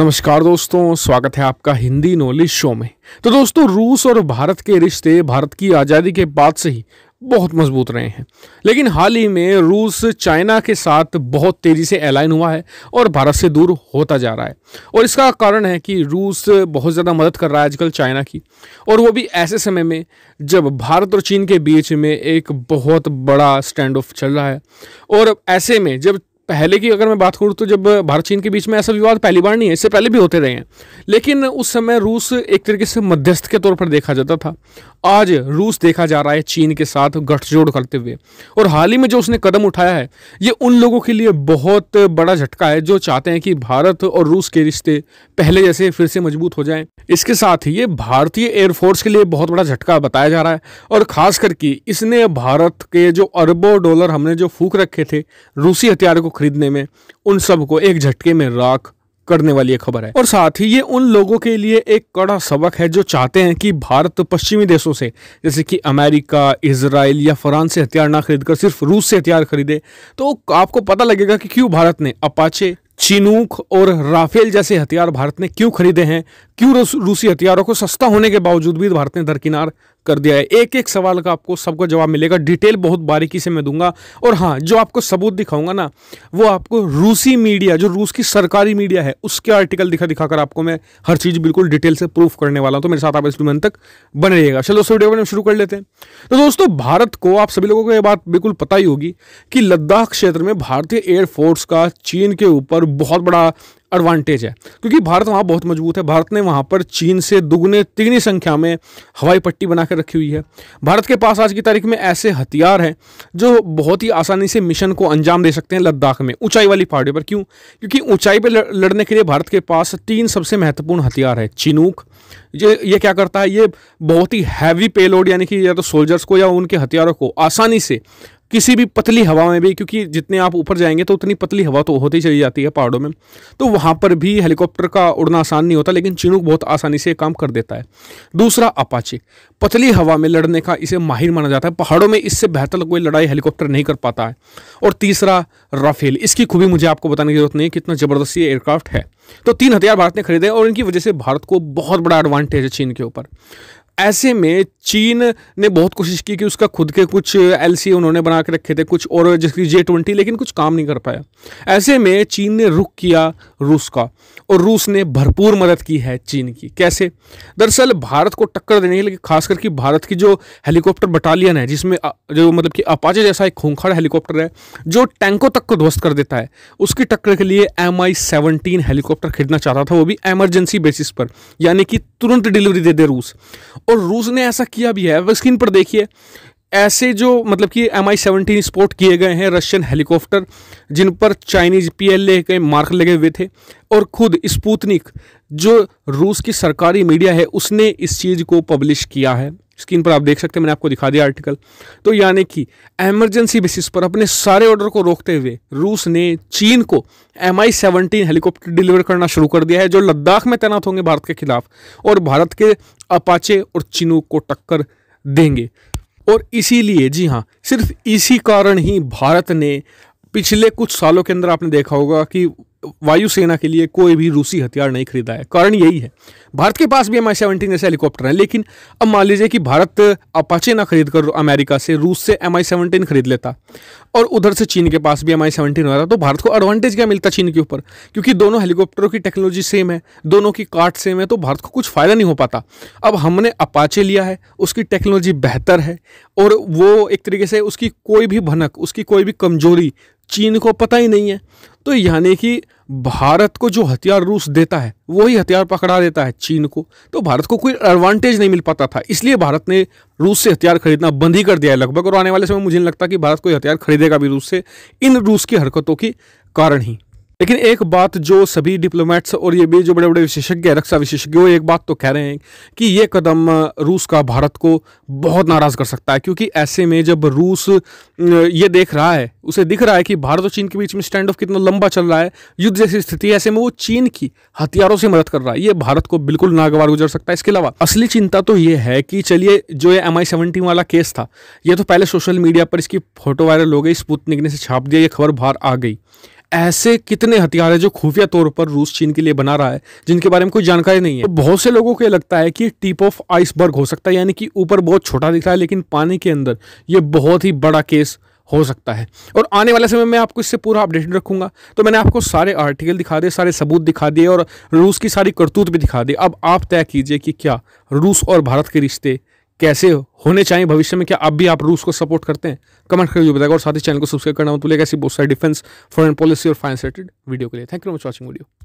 नमस्कार दोस्तों स्वागत है आपका हिंदी नॉलेज शो में तो दोस्तों रूस और भारत के रिश्ते भारत की आज़ादी के बाद से ही बहुत मजबूत रहे हैं लेकिन हाल ही में रूस चाइना के साथ बहुत तेज़ी से एलाइन हुआ है और भारत से दूर होता जा रहा है और इसका कारण है कि रूस बहुत ज़्यादा मदद कर रहा है आजकल चाइना की और वो भी ऐसे समय में जब भारत और चीन के बीच में एक बहुत बड़ा स्टैंड ऑफ चल रहा है और ऐसे में जब पहले की अगर मैं बात करूँ तो जब भारत चीन के बीच में ऐसा विवाद पहली बार नहीं है इससे पहले भी होते रहे हैं लेकिन उस समय रूस एक तरीके से मध्यस्थ के तौर पर देखा जाता था आज रूस देखा जा रहा है चीन के साथ गठजोड़ करते हुए और हाल ही में जो उसने कदम उठाया है ये उन लोगों के लिए बहुत बड़ा झटका है जो चाहते हैं कि भारत और रूस के रिश्ते पहले जैसे फिर से मजबूत हो जाएं इसके साथ ही ये भारतीय एयरफोर्स के लिए बहुत बड़ा झटका बताया जा रहा है और खास करके इसने भारत के जो अरबों डॉलर हमने जो फूक रखे थे रूसी हथियारों को खरीदने में उन सबको एक झटके में राख करने वाली खबर है और साथ ही ये उन लोगों के लिए एक कड़ा सबक है जो चाहते हैं कि भारत पश्चिमी देशों से जैसे कि अमेरिका इसराइल या फ्रांस से हथियार ना खरीदकर सिर्फ रूस से हथियार खरीदे तो आपको पता लगेगा कि क्यों भारत ने अपाचे चिनूक और राफेल जैसे हथियार भारत ने क्यों खरीदे हैं क्यों रूसी हथियारों को सस्ता होने के बावजूद भी भारत ने दरकिनार कर दिया है एक एक सवाल का आपको सबको जवाब मिलेगा डिटेल बहुत बारीकी से मैं दूंगा और हाँ जो आपको सबूत दिखाऊंगा ना वो आपको रूसी मीडिया जो रूस की सरकारी मीडिया है उसके आर्टिकल दिखा दिखाकर आपको मैं हर चीज़ बिल्कुल डिटेल से प्रूफ करने वाला हूँ तो मेरे साथ आप इस मन तक बने रहिएगा चलो दोस्तों वीडियो को शुरू कर लेते हैं तो दोस्तों भारत को आप सभी लोगों को यह बात बिल्कुल पता ही होगी कि लद्दाख क्षेत्र में भारतीय एयरफोर्स का चीन के ऊपर बहुत बड़ा एडवांटेज है क्योंकि भारत वहाँ बहुत मजबूत है भारत ने वहाँ पर चीन से दुगने तिगनी संख्या में हवाई पट्टी बनाकर रखी हुई है भारत के पास आज की तारीख में ऐसे हथियार हैं जो बहुत ही आसानी से मिशन को अंजाम दे सकते हैं लद्दाख में ऊंचाई वाली पहाड़ी पर क्यों क्योंकि ऊंचाई पर लड़ने के लिए भारत के पास तीन सबसे महत्वपूर्ण हथियार है चिनूक ये ये क्या करता है ये बहुत ही हैवी पेलोड यानी कि या तो सोल्जर्स को या उनके हथियारों को आसानी से किसी भी पतली हवा में भी क्योंकि जितने आप ऊपर जाएंगे तो उतनी पतली हवा तो होती चली जाती है पहाड़ों में तो वहाँ पर भी हेलीकॉप्टर का उड़ना आसान नहीं होता लेकिन चिनुक बहुत आसानी से काम कर देता है दूसरा अपाचे पतली हवा में लड़ने का इसे माहिर माना जाता है पहाड़ों में इससे बेहतर कोई लड़ाई हेलीकॉप्टर नहीं कर पाता है और तीसरा राफेल इसकी खूबी मुझे आपको बताने की जरूरत नहीं है कितना ज़बरदस्त ये एयरक्राफ्ट है तो तीन हथियार भारत ने खरीदे और इनकी वजह से भारत को बहुत बड़ा एडवांटेज है चीन के ऊपर ऐसे में चीन ने बहुत कोशिश की कि उसका खुद के कुछ एल उन्होंने बना के रखे थे कुछ और जैसे जे ट्वेंटी लेकिन कुछ काम नहीं कर पाया ऐसे में चीन ने रुख किया रूस का और रूस ने भरपूर मदद की है चीन की कैसे दरअसल भारत को टक्कर देने के लिए खास करके भारत की जो हेलीकॉप्टर बटालियन है जिसमें जो मतलब कि अपाचे जैसा एक खूंखार हेलीकॉप्टर है जो टैंकों तक को ध्वस्त कर देता है उसकी टक्कर के लिए एम आई सेवनटीन हेलीकॉप्टर खरीदना चाहता था वो भी एमरजेंसी बेसिस पर यानी कि तुरंत डिलीवरी दे दे रूस और रूस ने ऐसा किया भी है स्क्रीन पर देखिए ऐसे जो मतलब कि एम आई सेवनटीन स्पोर्ट किए गए हैं रशियन हेलीकॉप्टर जिन पर चाइनीज पी एल ए के मार्क लगे हुए थे और खुद स्पूतनिक जो रूस की सरकारी मीडिया है उसने इस चीज़ को पब्लिश किया है स्क्रीन पर आप देख सकते हैं मैंने आपको दिखा दिया आर्टिकल तो यानी कि एमरजेंसी बेसिस पर अपने सारे ऑर्डर को रोकते हुए रूस ने चीन को M I seventeen helicopter deliver करना शुरू कर दिया है जो लद्दाख में तैनात होंगे भारत के खिलाफ और भारत के अपाचे और चीनू को टक्कर देंगे और इसीलिए जी हाँ सिर्फ इसी कारण ही भारत ने पिछले कुछ सालों के अंदर आपने देखा होगा कि वायुसेना के लिए कोई भी रूसी हथियार नहीं खरीदा है कारण यही है भारत के पास भी एम आई सेवनटीन जैसे हेलीकॉप्टर हैं लेकिन अब मान लीजिए कि भारत अपाचे ना खरीद कर अमेरिका से रूस से एम आई सेवनटीन खरीद लेता और उधर से चीन के पास भी एम आई सेवनटीन होता तो भारत को एडवांटेज क्या मिलता चीन के ऊपर क्योंकि दोनों हेलीकॉप्टरों की टेक्नोलॉजी सेम है दोनों की काट सेम है तो भारत को कुछ फ़ायदा नहीं हो पाता अब हमने अपाचे लिया है उसकी टेक्नोलॉजी बेहतर है और वो एक तरीके से उसकी कोई भी भनक उसकी कोई भी कमजोरी चीन को पता ही नहीं है तो यानी कि भारत को जो हथियार रूस देता है वही हथियार पकड़ा देता है चीन को तो भारत को कोई एडवांटेज नहीं मिल पाता था इसलिए भारत ने रूस से हथियार खरीदना बंद ही कर दिया है लगभग और आने वाले समय मुझे नहीं लगता कि भारत कोई हथियार खरीदेगा भी रूस से इन रूस की हरकतों के कारण ही लेकिन एक बात जो सभी डिप्लोमेट्स और ये भी जो बड़े बड़े विशेषज्ञ रक्षा विशेषज्ञ वो एक बात तो कह रहे हैं कि ये कदम रूस का भारत को बहुत नाराज़ कर सकता है क्योंकि ऐसे में जब रूस ये देख रहा है उसे दिख रहा है कि भारत और चीन के बीच में स्टैंड ऑफ कितना लंबा चल रहा है युद्ध जैसी स्थिति ऐसे में वो चीन की हथियारों से मदद कर रहा है ये भारत को बिल्कुल नागवार गुजर सकता है इसके अलावा असली चिंता तो ये है कि चलिए जो ये एम आई सेवनटीन वाला केस था ये तो पहले सोशल मीडिया पर इसकी फोटो वायरल हो गई स्पूतनिक ने से छाप दिया ये खबर बाहर आ गई ऐसे कितने हथियार है जो खुफिया तौर पर रूस चीन के लिए बना रहा है जिनके बारे में कोई जानकारी नहीं है तो बहुत से लोगों को यह लगता है कि टिप ऑफ आइसबर्ग हो सकता है यानी कि ऊपर बहुत छोटा दिख रहा है लेकिन पानी के अंदर ये बहुत ही बड़ा केस हो सकता है और आने वाले समय में आपको इससे पूरा अपडेटेड रखूंगा तो मैंने आपको सारे आर्टिकल दिखा दिए सारे सबूत दिखा दिए और रूस की सारी करतूत भी दिखा दी अब आप तय कीजिए कि क्या रूस और भारत के रिश्ते कैसे होने चाहिए भविष्य में क्या अब भी आप रूस को सपोर्ट करते हैं कमेंट करके बताएगा और साथ ही चैनल को सब्सक्राइब करना मत भूलिएगा ऐसी बहुत सारी डिफेंस फॉरन पॉलिसी और फाइनेंस रिलेटेड वीडियो के लिए thank you much watching video